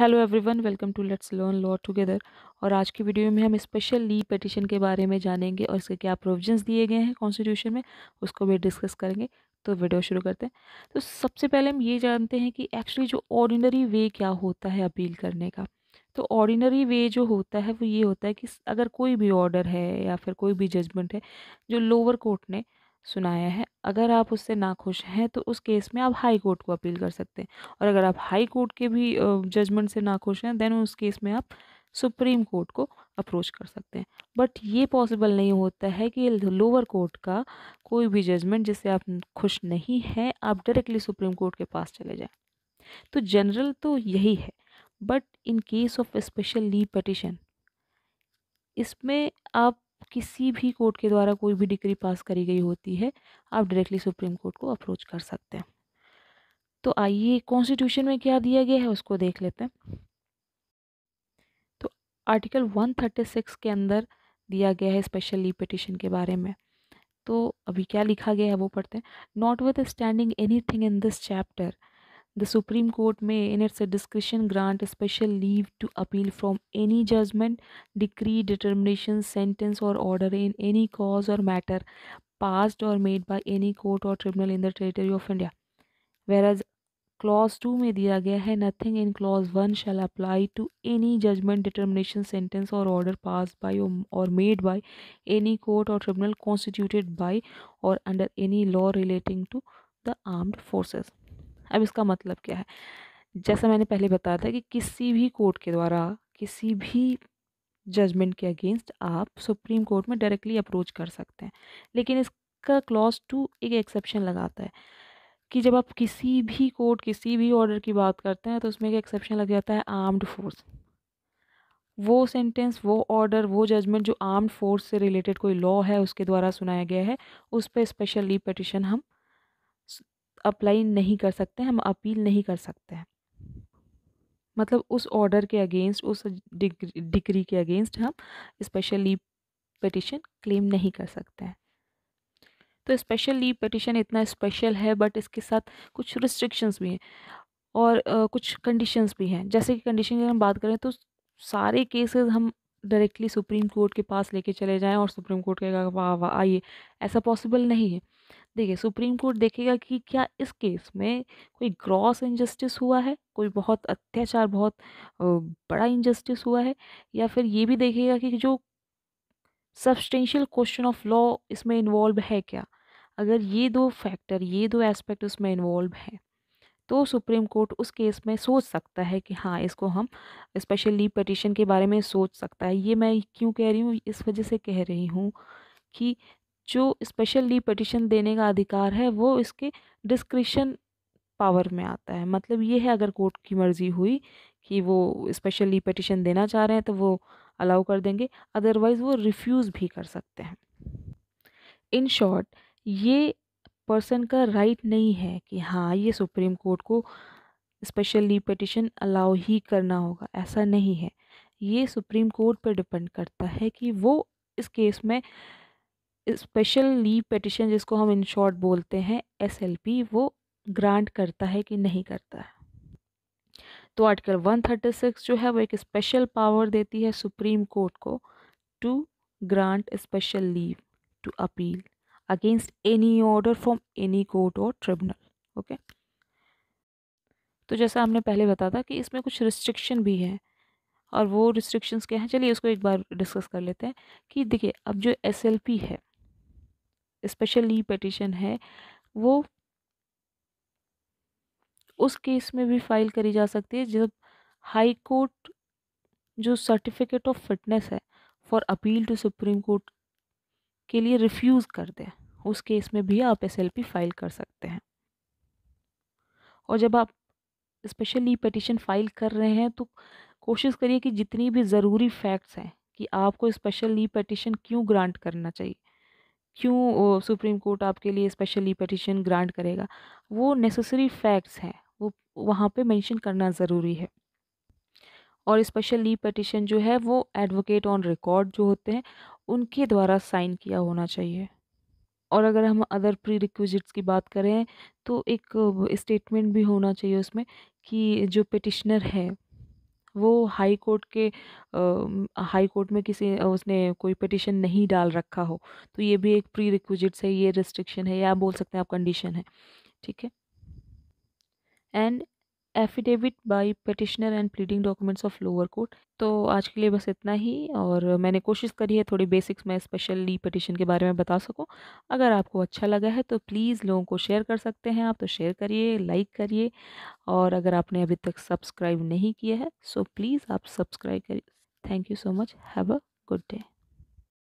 hello everyone welcome to let's learn law together और आज की वीडियो में हम स्पेशल ली पटिशन के बारे में जानेंगे और इसके क्या प्रोविजंस दिए गए हैं कॉन्स्टिट्यूशन में उसको भी डिस्कस करेंगे तो वीडियो शुरू करते हैं तो सबसे पहले हम ये जानते हैं कि एक्चुअली जो ऑर्डिनरी वे क्या होता है अपील करने का तो ऑर्डिनरी वे जो होता है वो ये होता है कि अगर कोई भी ऑर्डर है या फिर कोई भी जजमेंट है जो लोअर कोर्ट ने सुनाया है अगर आप उससे नाखुश हैं तो उस केस में आप हाई कोर्ट को अपील कर सकते हैं और अगर आप हाई कोर्ट के भी जजमेंट से नाखुश हैं देन उस केस में आप सुप्रीम कोर्ट को अप्रोच कर सकते हैं बट ये पॉसिबल नहीं होता है कि लोअर कोर्ट का कोई भी जजमेंट जिससे आप खुश नहीं हैं आप डायरेक्टली सुप्रीम कोर्ट के पास चले जाएं तो जनरल तो यही है but in case of special leave petition इसमें आप किसी भी कोर्ट के द्वारा कोई भी डिग्री पास करी गई होती है आप डायरेक्टली सुप्रीम कोर्ट को अप्रोच कर सकते हैं तो आइए कॉन्स्टिट्यूशन में क्या दिया गया है उसको देख लेते हैं तो आर्टिकल 136 के अंदर दिया गया है स्पेशल ली पिटिशन के बारे में तो अभी क्या लिखा गया है वो पढ़ते हैं notwithstanding anything in this chapter the supreme court may in its discretion grant a special leave to appeal from any judgment decree determination sentence or order in any cause or matter passed or made by any court or tribunal in the territory of india whereas clause 2 may diya gaya hai nothing in clause 1 shall apply to any judgment determination sentence or order passed by or made by any court or tribunal constituted by or under any law relating to the armed forces अब इसका मतलब क्या है जैसा मैंने पहले बताया था कि किसी भी कोर्ट के द्वारा किसी भी जजमेंट के अगेंस्ट आप सुप्रीम कोर्ट में डायरेक्टली अप्रोच कर सकते हैं लेकिन इसका क्लॉज टू एक एक्सेप्शन लगाता है कि जब आप किसी भी कोर्ट किसी भी ऑर्डर की बात करते हैं तो उसमें एक एक्सेप्शन लग जाता है आर्म्ड फोर्स वो सेंटेंस वो ऑर्डर वो जजमेंट जो आर्म्ड फोर्स से रिलेटेड कोई लॉ है उसके द्वारा सुनाया गया है उस पर स्पेशल लीव पटिशन हम अप्लाई नहीं कर सकते हम अपील नहीं कर सकते हैं मतलब उस ऑर्डर के अगेंस्ट उस डिग्री के अगेंस्ट हम स्पेशल लीव पटिशन क्लेम नहीं कर सकते हैं तो स्पेशल लीव पटिशन इतना स्पेशल है बट इसके साथ कुछ रिस्ट्रिक्शंस भी हैं और कुछ कंडीशंस भी हैं जैसे कि कंडीशन की हम बात करें तो सारे केसेस हम डायरेक्टली सुप्रीम कोर्ट के पास लेके चले जाएं और सुप्रीम कोर्ट कहेगा वाह वाह आइए ऐसा पॉसिबल नहीं है देखिए सुप्रीम कोर्ट देखेगा कि क्या इस केस में कोई ग्रॉस इनजस्टिस हुआ है कोई बहुत अत्याचार बहुत बड़ा इनजस्टिस हुआ है या फिर ये भी देखेगा कि जो सब्सटेंशियल क्वेश्चन ऑफ लॉ इसमें इन्वॉल्व है क्या अगर ये दो फैक्टर ये दो एस्पेक्ट उसमें इन्वॉल्व हैं तो सुप्रीम कोर्ट उस केस में सोच सकता है कि हाँ इसको हम स्पेशल लीव पटिशन के बारे में सोच सकता है ये मैं क्यों कह रही हूँ इस वजह से कह रही हूँ कि जो स्पेशल लीव पटिशन देने का अधिकार है वो इसके डिस्क्रिशन पावर में आता है मतलब ये है अगर कोर्ट की मर्ज़ी हुई कि वो स्पेशल लीव पटिशन देना चाह रहे हैं तो वो अलाउ कर देंगे अदरवाइज़ वो रिफ्यूज़ भी कर सकते हैं इन शॉर्ट ये पर्सन का राइट नहीं है कि हाँ ये सुप्रीम कोर्ट को स्पेशली पटिशन अलाउ ही करना होगा ऐसा नहीं है ये सुप्रीम कोर्ट पर डिपेंड करता है कि वो इस केस में स्पेशल लीव पटिशन जिसको हम इन शॉर्ट बोलते हैं एस वो ग्रांट करता है कि नहीं करता है तो आर्टिकल 136 जो है वो एक स्पेशल पावर देती है सुप्रीम कोर्ट को to grant special leave to appeal against any order from any court और ट्रिब्यूनल ओके तो जैसा हमने पहले बताया था कि इसमें कुछ रिस्ट्रिक्शन भी हैं और वो रिस्ट्रिक्शंस क्या हैं चलिए इसको एक बार डिस्कस कर लेते हैं कि देखिए अब जो एस है स्पेशल ली पटिशन है वो उस केस में भी फाइल करी जा सकती है जब हाई कोर्ट जो सर्टिफिकेट ऑफ फिटनेस है for appeal to supreme court के लिए रिफ्यूज़ कर दे उस केस में भी आप एस फाइल कर सकते हैं और जब आप स्पेशली पटिशन फाइल कर रहे हैं तो कोशिश करिए कि जितनी भी ज़रूरी फैक्ट्स हैं कि आपको स्पेशल ली पटिशन क्यों ग्रांट करना चाहिए क्यों सुप्रीम कोर्ट आपके लिए स्पेशल ली पटिशन ग्रांट करेगा वो नेसेसरी फैक्ट्स हैं वो वहाँ पे मेंशन करना ज़रूरी है और स्पेशल ली पटिशन जो है वो एडवोकेट ऑन रिकॉर्ड जो होते हैं उनके द्वारा साइन किया होना चाहिए और अगर हम अदर प्री रिक्विजिट्स की बात करें तो एक स्टेटमेंट भी होना चाहिए उसमें कि जो पिटिशनर है वो हाई कोर्ट के आ, हाई कोर्ट में किसी उसने कोई पिटिशन नहीं डाल रखा हो तो ये भी एक प्री रिक्विजिट्स है ये रिस्ट्रिक्शन है या बोल सकते हैं आप कंडीशन है ठीक है and affidavit by petitioner and pleading documents of lower court तो आज के लिए बस इतना ही और मैंने कोशिश करी है थोड़ी बेसिक्स मैं स्पेशली पटिशन के बारे में बता सकूं अगर आपको अच्छा लगा है तो प्लीज़ लोगों को शेयर कर सकते हैं आप तो शेयर करिए लाइक करिए और अगर आपने अभी तक सब्सक्राइब नहीं किया है सो प्लीज़ आप सब्सक्राइब करिए thank you so much have a good day